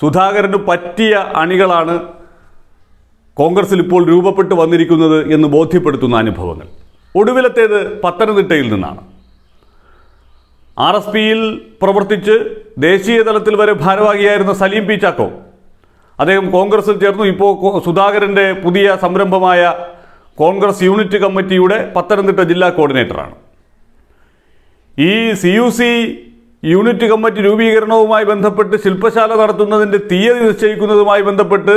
സുധാകരന് പറ്റിയ അണികളാണ് കോൺഗ്രസിൽ ഇപ്പോൾ രൂപപ്പെട്ടു വന്നിരിക്കുന്നത് എന്ന് ബോധ്യപ്പെടുത്തുന്ന അനുഭവങ്ങൾ ഒടുവിലത്തേത് പത്തനംതിട്ടയിൽ നിന്നാണ് ആർ എസ് പിയിൽ പ്രവർത്തിച്ച് ദേശീയ തലത്തിൽ വരെ ഭാരവാഹിയായിരുന്ന സലീം പി ചാക്കോ അദ്ദേഹം കോൺഗ്രസിൽ ചേർന്നു ഇപ്പോൾ സുധാകരൻ്റെ പുതിയ സംരംഭമായ കോൺഗ്രസ് യൂണിറ്റ് കമ്മിറ്റിയുടെ പത്തനംതിട്ട ജില്ലാ കോർഡിനേറ്ററാണ് ഈ C U C unit committee രൂപീകരണവുമായി ബന്ധപ്പെട്ട് ശില്പശാല നടത്തുന്നതിൻ്റെ തീയതി നിശ്ചയിക്കുന്നതുമായി ബന്ധപ്പെട്ട്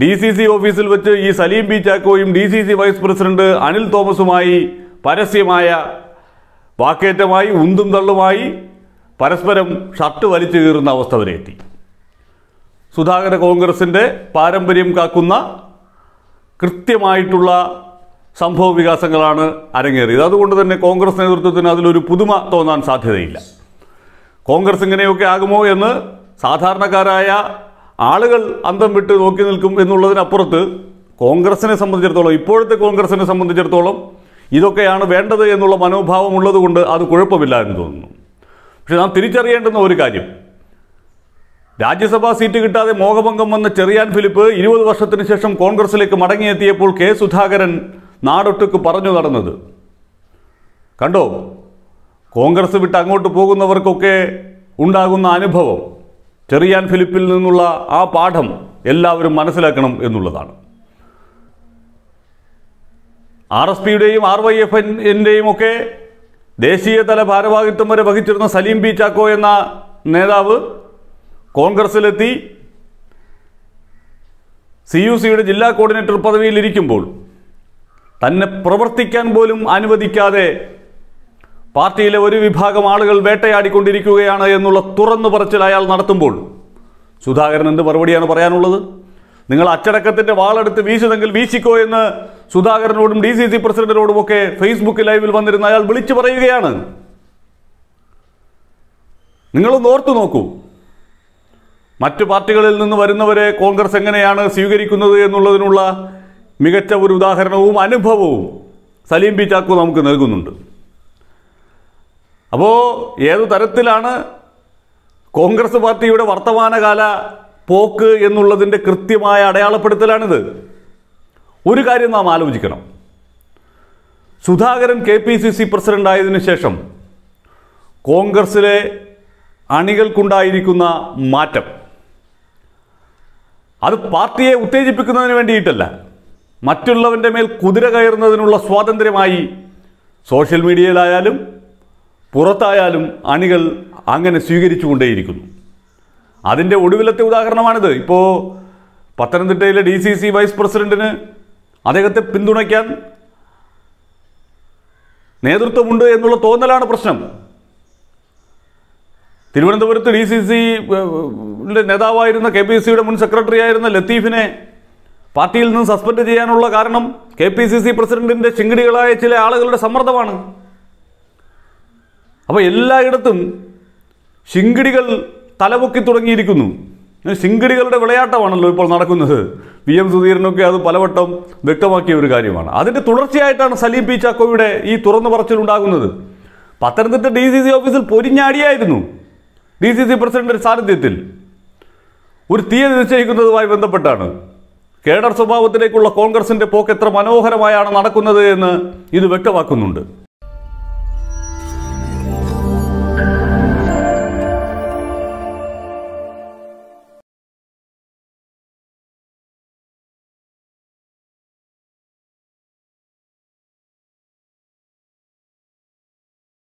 ഡി സി സി ഓഫീസിൽ വെച്ച് ഈ സലീം പി ചാക്കോയും D C C vice president Anil തോമസുമായി പരസ്യമായ വാക്കേറ്റമായി ഉന്തും തള്ളുമായി പരസ്പരം ഷർട്ട് വലിച്ചു കീറുന്ന അവസ്ഥ വരെ എത്തി സുധാകര കോൺഗ്രസിൻ്റെ പാരമ്പര്യം കാക്കുന്ന കൃത്യമായിട്ടുള്ള സംഭവ വികാസങ്ങളാണ് അരങ്ങേറിയത് അതുകൊണ്ട് തന്നെ കോൺഗ്രസ് നേതൃത്വത്തിന് അതിലൊരു പുതുമ തോന്നാൻ സാധ്യതയില്ല കോൺഗ്രസ് ഇങ്ങനെയൊക്കെ ആകുമോ എന്ന് സാധാരണക്കാരായ ആളുകൾ അന്തം വിട്ട് നോക്കി നിൽക്കും എന്നുള്ളതിനപ്പുറത്ത് കോൺഗ്രസിനെ സംബന്ധിച്ചിടത്തോളം ഇപ്പോഴത്തെ കോൺഗ്രസിനെ സംബന്ധിച്ചിടത്തോളം ഇതൊക്കെയാണ് വേണ്ടത് എന്നുള്ള മനോഭാവം ഉള്ളതുകൊണ്ട് അത് കുഴപ്പമില്ല എന്ന് തോന്നുന്നു പക്ഷെ നാം തിരിച്ചറിയേണ്ടുന്ന ഒരു കാര്യം രാജ്യസഭാ സീറ്റ് കിട്ടാതെ മോഹഭംഗം വന്ന ചെറിയാൻ ഫിലിപ്പ് ഇരുപത് വർഷത്തിന് ശേഷം കോൺഗ്രസിലേക്ക് മടങ്ങിയെത്തിയപ്പോൾ കെ സുധാകരൻ നാടൊട്ടുക്ക് പറഞ്ഞു നടന്നത് കണ്ടോ കോൺഗ്രസ് വിട്ട് അങ്ങോട്ട് പോകുന്നവർക്കൊക്കെ ഉണ്ടാകുന്ന അനുഭവം ചെറിയാൻ ഫിലിപ്പിൽ നിന്നുള്ള ആ പാഠം എല്ലാവരും മനസ്സിലാക്കണം എന്നുള്ളതാണ് ആർ എസ് പിയുടെയും ആർ വൈ എഫ് എൻ്റെയും ഒക്കെ ദേശീയതല ഭാരവാഹിത്വം വരെ വഹിച്ചിരുന്ന സലീം ബി ചാക്കോ എന്ന നേതാവ് കോൺഗ്രസിലെത്തി സി യു സിയുടെ ജില്ലാ കോർഡിനേറ്റർ പദവിയിലിരിക്കുമ്പോൾ തന്നെ പ്രവർത്തിക്കാൻ പോലും അനുവദിക്കാതെ പാർട്ടിയിലെ ഒരു വിഭാഗം ആളുകൾ വേട്ടയാടിക്കൊണ്ടിരിക്കുകയാണ് എന്നുള്ള തുറന്നു പറച്ചിൽ അയാൾ നടത്തുമ്പോൾ സുധാകരൻ എന്ത് മറുപടിയാണ് പറയാനുള്ളത് നിങ്ങൾ അച്ചടക്കത്തിന്റെ വാളെടുത്ത് വീശുതെങ്കിൽ വീശിക്കോ എന്ന് സുധാകരനോടും ഡി സി സി പ്രസിഡന്റിനോടും ഒക്കെ ഫേസ്ബുക്ക് ലൈവിൽ വന്നിരുന്ന അയാൾ വിളിച്ചു പറയുകയാണ് നിങ്ങളൊന്ന് ഓർത്തു നോക്കൂ മറ്റു പാർട്ടികളിൽ നിന്ന് വരുന്നവരെ കോൺഗ്രസ് എങ്ങനെയാണ് സ്വീകരിക്കുന്നത് എന്നുള്ളതിനുള്ള മികച്ച ഒരു ഉദാഹരണവും അനുഭവവും സലീം പി ചാക്കു നമുക്ക് നൽകുന്നുണ്ട് അപ്പോൾ ഏതു തരത്തിലാണ് കോൺഗ്രസ് പാർട്ടിയുടെ വർത്തമാനകാല പോക്ക് എന്നുള്ളതിൻ്റെ കൃത്യമായ അടയാളപ്പെടുത്തലാണിത് ഒരു കാര്യം നാം ആലോചിക്കണം Sudhakaran K P C C പ്രസിഡൻ്റായതിനു ശേഷം കോൺഗ്രസിലെ അണികൾക്കുണ്ടായിരിക്കുന്ന മാറ്റം അത് പാർട്ടിയെ ഉത്തേജിപ്പിക്കുന്നതിന് വേണ്ടിയിട്ടല്ല മറ്റുള്ളവൻ്റെ മേൽ കുതിര കയറുന്നതിനുള്ള സ്വാതന്ത്ര്യമായി സോഷ്യൽ മീഡിയയിലായാലും പുറത്തായാലും അണികൾ അങ്ങനെ സ്വീകരിച്ചു കൊണ്ടേയിരിക്കുന്നു അതിൻ്റെ ഒടുവിലത്തെ ഉദാഹരണമാണിത് ഇപ്പോൾ പത്തനംതിട്ടയിലെ ഡി സി സി വൈസ് പ്രസിഡന്റിന് അദ്ദേഹത്തെ പിന്തുണയ്ക്കാൻ നേതൃത്വമുണ്ട് എന്നുള്ള തോന്നലാണ് പ്രശ്നം തിരുവനന്തപുരത്ത് ഡി സി സി നേതാവായിരുന്ന കെ പി സിയുടെ മുൻ സെക്രട്ടറി ആയിരുന്ന ലത്തീഫിനെ പാർട്ടിയിൽ നിന്ന് സസ്പെൻഡ് ചെയ്യാനുള്ള കാരണം കെ പി സി സി പ്രസിഡന്റിൻ്റെ ചിങ്കിടികളായ ചില ആളുകളുടെ സമ്മർദ്ദമാണ് അപ്പോൾ എല്ലായിടത്തും ശിങ്കിടികൾ തലപൊക്കി തുടങ്ങിയിരിക്കുന്നു ശിങ്കിടികളുടെ വിളയാട്ടമാണല്ലോ ഇപ്പോൾ നടക്കുന്നത് വി എം സുധീരനൊക്കെ അത് പലവട്ടം വ്യക്തമാക്കിയ ഒരു കാര്യമാണ് അതിൻ്റെ തുടർച്ചയായിട്ടാണ് സലീം പി ചാക്കോയുടെ ഈ തുറന്നു പറച്ചിലുണ്ടാകുന്നത് പത്തനംതിട്ട ഡി സി സി ഓഫീസിൽ പൊരിഞ്ഞാടിയായിരുന്നു ഡി സി സി പ്രസിഡന്റിൻ്റെ സാന്നിധ്യത്തിൽ ഒരു തീയതി നിശ്ചയിക്കുന്നതുമായി ബന്ധപ്പെട്ടാണ് കേഡർ സ്വഭാവത്തിലേക്കുള്ള കോൺഗ്രസിൻ്റെ പോക്ക് എത്ര മനോഹരമായാണ് നടക്കുന്നത് എന്ന് ഇത് വ്യക്തമാക്കുന്നുണ്ട്